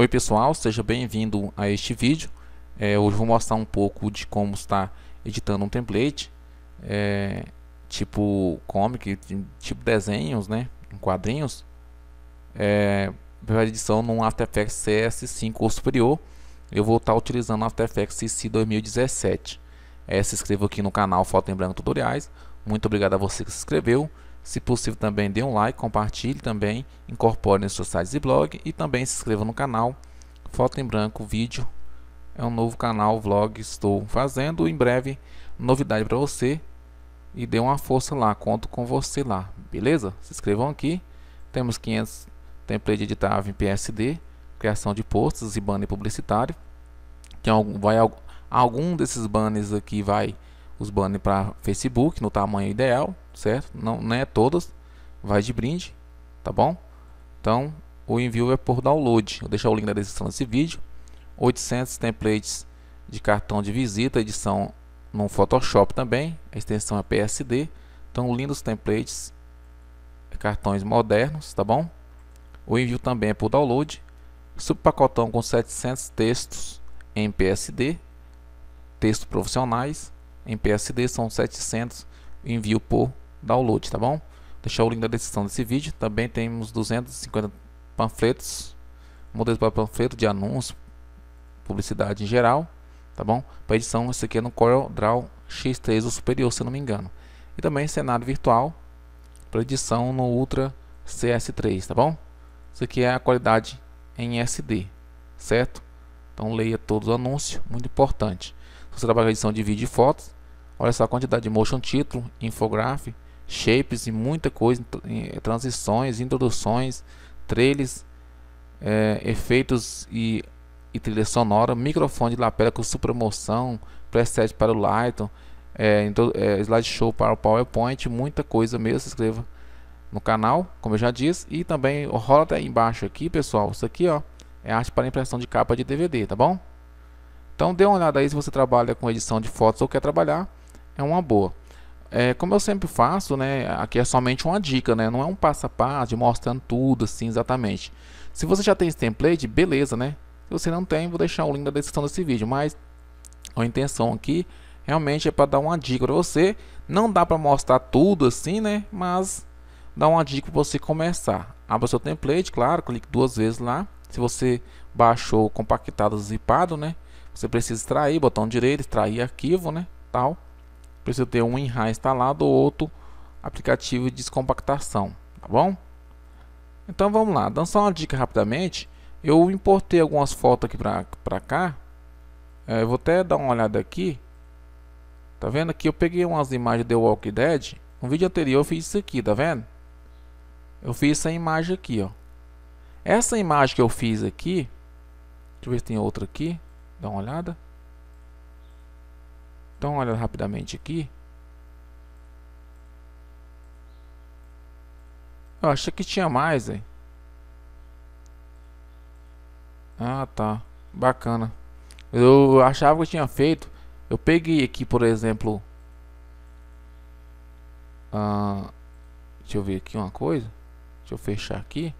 Oi pessoal, seja bem-vindo a este vídeo. É, hoje vou mostrar um pouco de como está editando um template, é, tipo comic, tipo desenhos, né, em quadrinhos, é, para edição no After Effects CS5 ou superior. Eu vou estar tá utilizando After Effects CC 2017. É, se inscreva aqui no canal Foto em Branco Tutoriais. Muito obrigado a você que se inscreveu. Se possível também dê um like, compartilhe também, incorpore nos seus sites e blog e também se inscreva no canal. Foto em branco, vídeo. É um novo canal, vlog estou fazendo. Em breve, novidade para você. E dê uma força lá, conto com você lá, beleza? Se inscrevam aqui. Temos 500 templates editáveis em PSD, criação de posts e banner publicitário. Que algum, vai, algum desses banners aqui vai os banners para Facebook no tamanho ideal, certo? Não, não é todas, vai de brinde, tá bom? Então, o envio é por download. Vou deixar o link na descrição desse vídeo. 800 templates de cartão de visita, edição no Photoshop também, a extensão é PSD. Então, lindos templates, é cartões modernos, tá bom? O envio também é por download. Subpacotão com 700 textos em PSD, textos profissionais, em PSD são 700 envio por download, tá bom? Deixar o link da descrição desse vídeo. Também temos 250 panfletos, modelos para panfleto de anúncio, publicidade em geral, tá bom? Para edição, esse aqui é no Corel Draw X3 ou superior, se não me engano. E também cenário virtual para edição no Ultra CS3, tá bom? Isso aqui é a qualidade em SD, certo? Então leia todos os anúncios, muito importante. Se você trabalha com edição de vídeo e fotos, Olha só a quantidade de motion título, infograph, shapes e muita coisa, eh, transições, introduções, trailers, é, efeitos e, e, trilha sonora, microfone de lapela com supramoção, preset para o Lighton, é, é, slideshow para o PowerPoint, muita coisa mesmo, se inscreva no canal, como eu já disse, e também rola até embaixo aqui, pessoal, isso aqui ó, é arte para impressão de capa de DVD, tá bom? Então dê uma olhada aí se você trabalha com edição de fotos ou quer trabalhar, é uma boa. É, como eu sempre faço, né, aqui é somente uma dica, né, não é um passo a passo de mostrando tudo assim exatamente. Se você já tem esse template, beleza, né? Se você não tem, vou deixar o link na descrição desse vídeo, mas a intenção aqui realmente é para dar uma dica para você. Não dá para mostrar tudo assim, né, mas dá uma dica para você começar. Abra seu template, claro, clique duas vezes lá. Se você baixou compactado zipado, né, você precisa extrair, botão direito, extrair arquivo, né, tal precisa ter um WinRAR instalado ou outro aplicativo de descompactação, tá bom? Então vamos lá, dando só uma dica rapidamente, eu importei algumas fotos aqui para cá, é, eu vou até dar uma olhada aqui, tá vendo aqui, eu peguei umas imagens do Walking Dead, no vídeo anterior eu fiz isso aqui, tá vendo? Eu fiz essa imagem aqui, ó. Essa imagem que eu fiz aqui, deixa eu ver se tem outra aqui, dá uma olhada. Então, olha rapidamente aqui. Eu achei que tinha mais, aí. Ah, tá. Bacana. Eu achava que eu tinha feito. Eu peguei aqui, por exemplo. Ah, deixa eu ver aqui uma coisa. Deixa eu fechar aqui.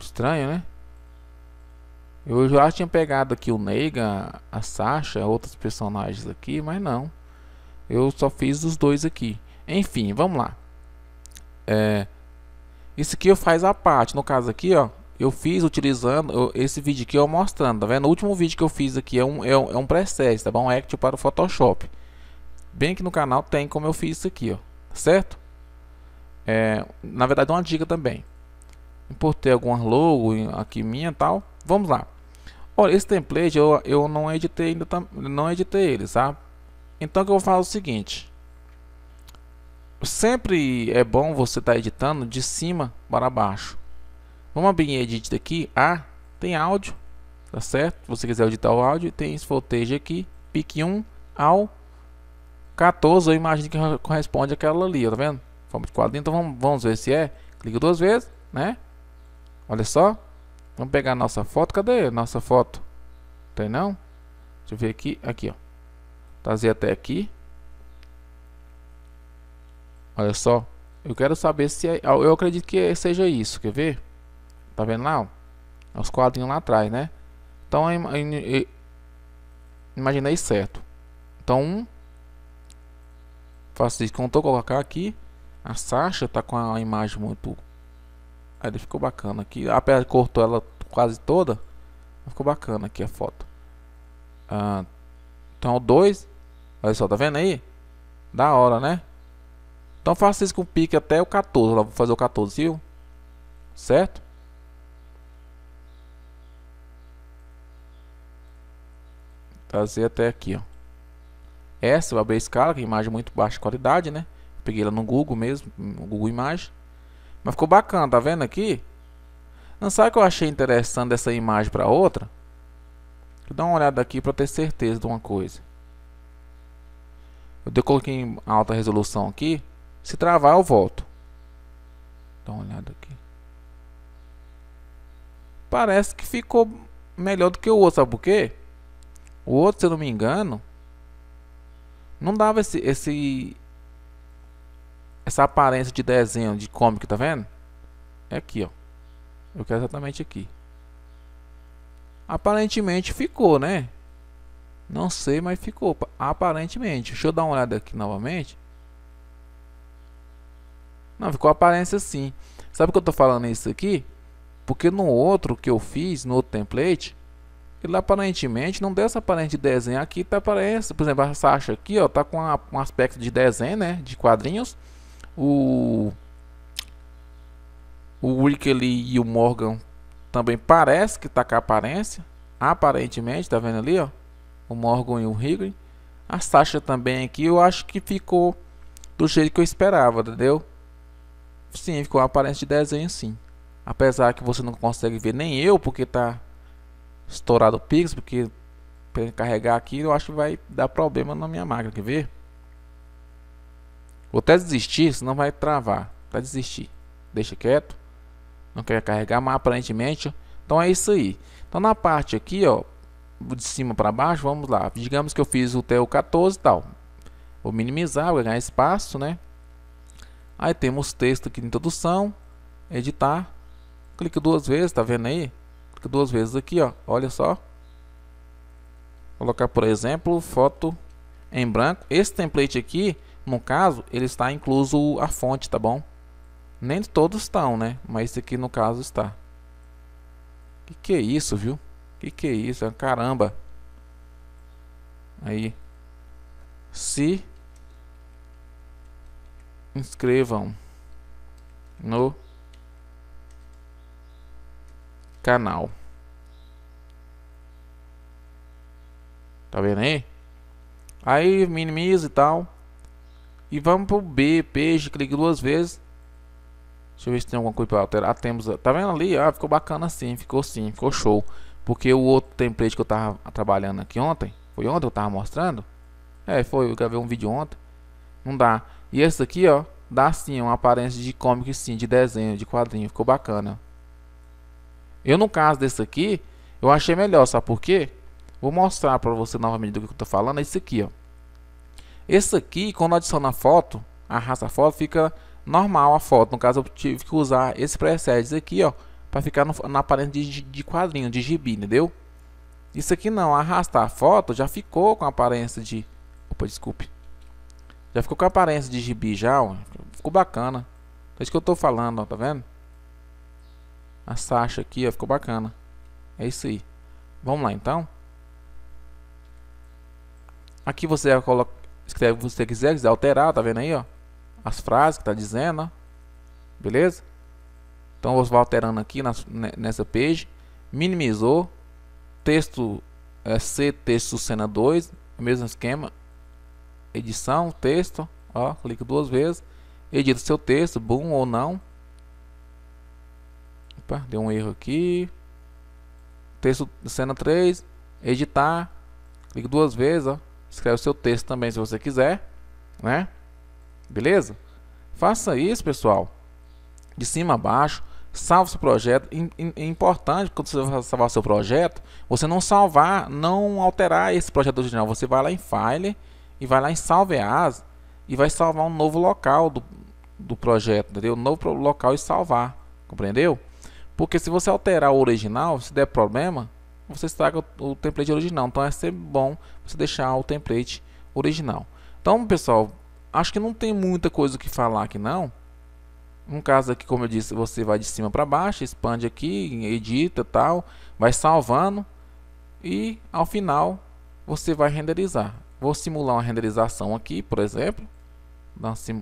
Estranho, né? Eu já tinha pegado aqui o Neiga, a Sasha, outros personagens aqui, mas não. Eu só fiz os dois aqui. Enfim, vamos lá. É, isso aqui eu faz a parte. No caso aqui, ó, eu fiz utilizando eu, esse vídeo aqui, eu mostrando, tá vendo? O último vídeo que eu fiz aqui é um, é um, é um preset, tá bom? Um act para o Photoshop. Bem aqui no canal tem como eu fiz isso aqui, ó, certo? É, na verdade, uma dica também. Importei algumas logo aqui minha tal. Vamos lá. Olha, esse template eu, eu não editei ainda, não editei ele, sabe? Então que eu falo é o seguinte. Sempre é bom você estar tá editando de cima para baixo. Vamos abrir em Edit aqui. Ah, tem áudio, tá certo? Se você quiser editar o áudio, tem esse aqui. Pique 1 ao 14, a imagem que corresponde àquela ali, tá vendo? Forma de quadrinho, então vamos, vamos ver se é. Clica duas vezes, né? Olha só, Vamos pegar a nossa foto. Cadê a nossa foto? Tem não? Deixa eu ver aqui. Aqui, ó. Trazer até aqui. Olha só. Eu quero saber se... É, eu acredito que seja isso. Quer ver? Tá vendo lá? Os quadrinhos lá atrás, né? Então, imaginei certo. Então, um, faço isso. Contou colocar aqui, a Sasha tá com a imagem muito Aí ele ficou bacana aqui. a de cortou ela quase toda, ficou bacana aqui a foto. Ah, então, dois. Olha só, tá vendo aí? Da hora, né? Então, faça isso com pique até o 14. Lá vou fazer o 14, viu? Certo? Trazer até aqui, ó. Essa eu abri a escala, que é imagem muito baixa qualidade, né? Peguei ela no Google mesmo, no Google Imagem. Mas ficou bacana, tá vendo aqui? Não sabe o que eu achei interessante dessa imagem para outra? Vou dar uma olhada aqui para ter certeza de uma coisa. Eu coloquei em alta resolução aqui. Se travar, eu volto. Dá uma olhada aqui. Parece que ficou melhor do que o outro, sabe por quê? O outro, se eu não me engano, não dava esse, esse essa aparência de desenho de cômico, tá vendo? É aqui, ó. Eu quero exatamente aqui. Aparentemente ficou, né? Não sei, mas ficou. Aparentemente. Deixa eu dar uma olhada aqui novamente. Não, ficou a aparência assim. Sabe o que eu tô falando isso aqui? Porque no outro que eu fiz, no outro template, ele aparentemente não deu essa aparência de desenho aqui, tá aparece. Por exemplo, essa acha aqui, ó, tá com a, um aspecto de desenho, né, de quadrinhos. O, o Wickley e o Morgan também parece que tá com a aparência. Aparentemente, tá vendo ali, ó? O Morgan e o Higley. A Sasha também aqui, eu acho que ficou do jeito que eu esperava, entendeu? Sim, ficou uma aparência de desenho sim. Apesar que você não consegue ver nem eu, porque tá estourado o pixel, porque para carregar aqui eu acho que vai dar problema na minha máquina, quer ver? Vou até desistir, senão vai travar. Tá desistir. Deixa quieto. Não quer carregar, mas aparentemente. Então é isso aí. Então na parte aqui, ó, de cima para baixo, vamos lá. Digamos que eu fiz o tel 14 e tal. Vou minimizar, vou ganhar espaço, né? Aí temos texto aqui de introdução, editar. Clica duas vezes, tá vendo aí? Clica duas vezes aqui, ó. Olha só. colocar, por exemplo, foto em branco. Esse template aqui, no caso, ele está incluso a fonte, tá bom? Nem todos estão, né? Mas esse aqui no caso está. Que que é isso, viu? Que que é isso? É caramba. Aí. Se inscrevam no canal. Tá vendo aí? Aí minimiza e tal. E vamos pro B, peixe, clique duas vezes. Deixa eu ver se tem alguma coisa para alterar. Ah, temos, tá vendo ali? Ah, ficou bacana assim, ficou sim, ficou show. Porque o outro template que eu tava trabalhando aqui ontem, foi ontem que eu tava mostrando? É, foi, eu gravei um vídeo ontem. Não dá. E esse aqui, ó, dá sim, uma aparência de comic sim, de desenho, de quadrinho, ficou bacana. Eu no caso desse aqui, eu achei melhor, sabe por quê? Vou mostrar para você novamente do que eu tô falando, é esse aqui, ó. Esse aqui, quando adicionar foto, arrasta a foto, fica normal a foto. No caso, eu tive que usar esse preset aqui, ó, para ficar no, na aparência de, de quadrinho, de gibi, entendeu? Isso aqui não, arrastar a foto já ficou com a aparência de... Opa, desculpe. Já ficou com a aparência de gibi já, ó. Ficou bacana. É isso que eu tô falando, ó, tá vendo? A Sasha aqui, ó, ficou bacana. É isso aí. Vamos lá, então. Aqui você vai colocar se você quiser, quiser alterar, tá vendo aí, ó? As frases que tá dizendo, ó. Beleza? Então você vai alterando aqui nessa page. Minimizou. Texto é, C, texto cena 2. Mesmo esquema. Edição, texto. Ó, clica duas vezes. Edita seu texto, boom ou não. Opa, deu um erro aqui. Texto cena 3. Editar. Clica duas vezes, ó escreve o seu texto também se você quiser, né? Beleza? Faça isso, pessoal. De cima a baixo, salve seu projeto. É importante quando você vai salvar seu projeto, você não salvar, não alterar esse projeto original. Você vai lá em File e vai lá em Salve As e vai salvar um novo local do, do projeto, entendeu? Um novo local e salvar, compreendeu? Porque se você alterar o original, se der problema, você estraga o template original. Então é sempre bom você deixar o template original. Então, pessoal, acho que não tem muita coisa que falar aqui não. No caso aqui, como eu disse, você vai de cima para baixo, expande aqui, edita tal, vai salvando e ao final você vai renderizar. Vou simular uma renderização aqui, por exemplo.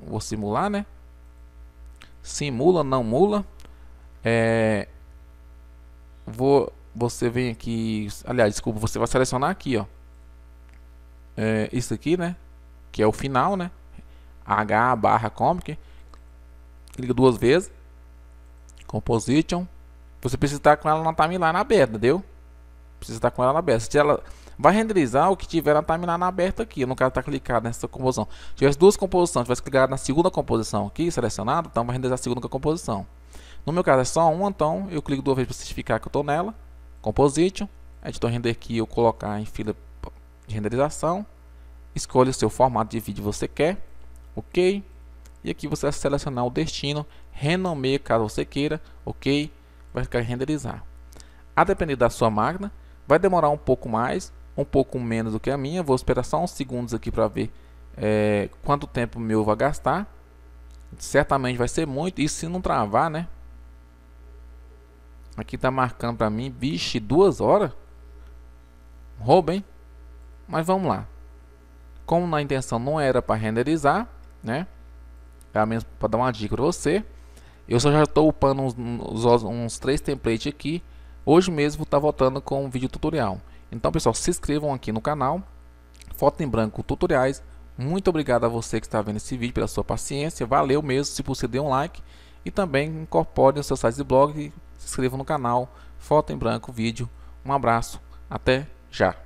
Vou simular, né? Simula, não mula. É... Vou você vem aqui, aliás, desculpa, você vai selecionar aqui, ó, é, isso aqui, né, que é o final, né, H barra Comic, clica duas vezes, Composition, você precisa estar com ela na timeline aberta, deu? Precisa estar com ela aberta, se ela vai renderizar o que tiver na timeline aberta aqui, no caso estar clicado nessa composição, se tivesse duas composições, tivesse clicado na segunda composição aqui, selecionado, então vai renderizar a segunda composição. No meu caso é só uma, então eu clico duas vezes para certificar que eu estou nela. Composition, editor render que eu colocar em fila de renderização, escolha o seu formato de vídeo que você quer, ok, e aqui você vai selecionar o destino, renomeia caso você queira, ok, vai ficar renderizar. A depender da sua máquina, vai demorar um pouco mais, um pouco menos do que a minha, vou esperar só uns segundos aqui para ver é, quanto tempo meu vai gastar, certamente vai ser muito, e se não travar, né, Aqui tá marcando pra mim, vixe, duas horas? roubem, hein? Mas vamos lá. Como na intenção não era para renderizar, né? É a mesmo para dar uma dica para você. Eu só já estou upando uns, uns, uns três templates aqui. Hoje mesmo está voltando com um vídeo tutorial. Então, pessoal, se inscrevam aqui no canal. Foto em branco, tutoriais. Muito obrigado a você que está vendo esse vídeo pela sua paciência. Valeu mesmo. Se você deu um like. E também incorpore os seus sites de blog se inscrevam no canal, foto em branco, vídeo. Um abraço, até já!